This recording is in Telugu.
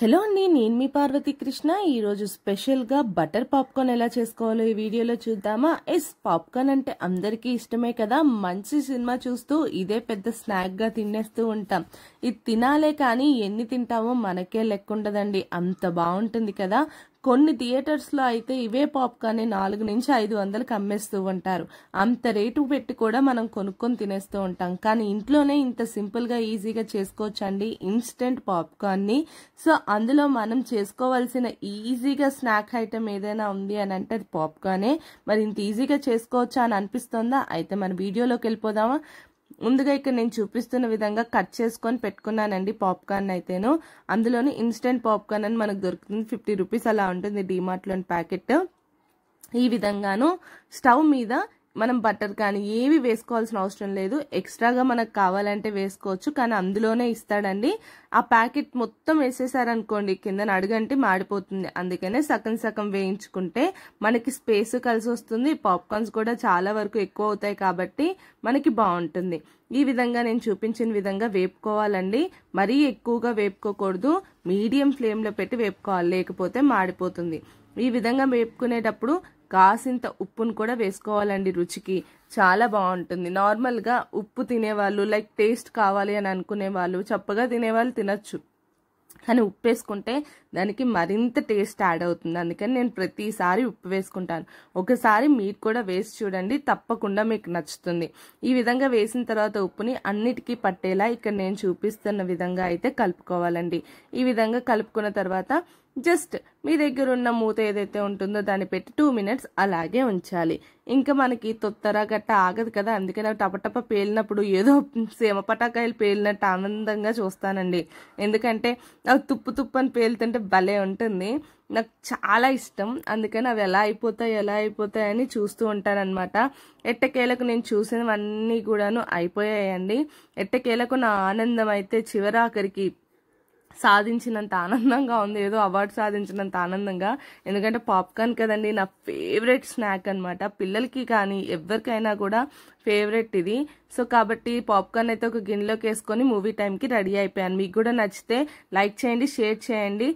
హలో అండి నేను మీ పార్వతి కృష్ణ ఈరోజు స్పెషల్గా బటర్ పాప్కార్న్ ఎలా చేసుకోవాలో ఈ వీడియోలో చూద్దామా ఎస్ పాప్కార్న్ అంటే అందరికీ ఇష్టమే కదా మంచి సినిమా చూస్తూ ఇదే పెద్ద స్నాక్గా తినేస్తూ ఉంటాం ఇది తినాలే కానీ ఎన్ని తింటామో మనకే లెక్క ఉండదండి అంత బాగుంటుంది కదా కొన్ని థియేటర్స్లో అయితే ఇవే పాప్కార్న్ నాలుగు నుంచి ఐదు వందలకు అమ్మేస్తూ ఉంటారు అంత రేటు పెట్టి కూడా మనం కొనుక్కొని తినేస్తూ ఉంటాం కానీ ఇంట్లోనే ఇంత సింపుల్గా ఈజీగా చేసుకోవచ్చండి ఇన్స్టెంట్ పాప్కార్న్ని సో అందులో మనం చేసుకోవాల్సిన ఈజీగా స్నాక్ ఐటమ్ ఏదైనా ఉంది అని అంటే అది పాప్కార్నే మరి ఇంత ఈజీగా చేసుకోవచ్చా అని అనిపిస్తుందా అయితే మన వీడియోలోకి వెళ్ళిపోదామా ముందుగా ఇక్కడ నేను చూపిస్తున్న విధంగా కట్ చేసుకొని పెట్టుకున్నానండి పాప్కార్న్ అయితేను అందులోని ఇన్స్టెంట్ పాప్కార్న్ అని మనకు దొరుకుతుంది ఫిఫ్టీ రూపీస్ అలా ఉంటుంది డిమార్ట్లోని ప్యాకెట్ ఈ విధంగాను స్టవ్ మీద మనం బటర్ కానీ ఏవి వేసుకోవాల్సిన అవసరం లేదు ఎక్స్ట్రాగా మనకు కావాలంటే వేసుకోవచ్చు కానీ అందులోనే ఇస్తాడండి ఆ ప్యాకెట్ మొత్తం వేసేసారనుకోండి కింద అడుగంటే మాడిపోతుంది అందుకనే సగం సగం వేయించుకుంటే మనకి స్పేస్ కలిసి వస్తుంది పాప్కార్న్స్ కూడా చాలా వరకు ఎక్కువ అవుతాయి కాబట్టి మనకి బాగుంటుంది ఈ విధంగా నేను చూపించిన విధంగా వేపుకోవాలండి మరీ ఎక్కువగా వేపుకోకూడదు మీడియం ఫ్లేమ్లో పెట్టి వేపుకోవాలి లేకపోతే మాడిపోతుంది ఈ విధంగా వేపుకునేటప్పుడు కాసింత ఉప్పును కూడా వేసుకోవాలండి రుచికి చాలా బాగుంటుంది నార్మల్గా ఉప్పు తినేవాళ్ళు లైక్ టేస్ట్ కావాలి అని అనుకునే వాళ్ళు చప్పగా తినేవాళ్ళు తినచ్చు కానీ ఉప్పు వేసుకుంటే దానికి మరింత టేస్ట్ యాడ్ అవుతుంది అందుకని నేను ప్రతిసారి ఉప్పు వేసుకుంటాను ఒకసారి మీరు కూడా వేసి చూడండి తప్పకుండా మీకు నచ్చుతుంది ఈ విధంగా వేసిన తర్వాత ఉప్పుని అన్నిటికీ పట్టేలా ఇక్కడ నేను చూపిస్తున్న విధంగా అయితే కలుపుకోవాలండి ఈ విధంగా కలుపుకున్న తర్వాత జస్ట్ మీ దగ్గర ఉన్న మూత ఏదైతే ఉంటుందో దాన్ని పెట్టి టూ మినిట్స్ అలాగే ఉంచాలి ఇంకా మనకి తొత్తర గట్ట ఆగదు కదా అందుకని టపటప పేలినప్పుడు ఏదో సేమ పటాకాయలు పేలినట్టు ఆనందంగా చూస్తానండి ఎందుకంటే అవి తుప్పు తుప్పు అని పేలుతుంటే భలే ఉంటుంది నాకు చాలా ఇష్టం అందుకని అవి ఎలా అయిపోతాయి ఎలా అయిపోతాయని చూస్తూ ఉంటానన్నమాట ఎట్టకేలకు నేను చూసినవన్నీ కూడాను అయిపోయాయండి ఎట్టకేలకు నా ఆనందం అయితే చివరాఖరికి సాధించినంత ఆనందంగా ఉంది ఏదో అవార్డు సాధించినంత ఆనందంగా ఎందుకంటే పాప్కార్న్ కదండి నా ఫేవరెట్ స్నాక్ అనమాట పిల్లలకి కానీ ఎవరికైనా కూడా ఫేవరెట్ ఇది సో కాబట్టి పాప్కార్న్ అయితే ఒక గిన్నెలోకి వేసుకొని మూవీ టైంకి రెడీ అయిపోయాను మీకు కూడా నచ్చితే లైక్ చేయండి షేర్ చేయండి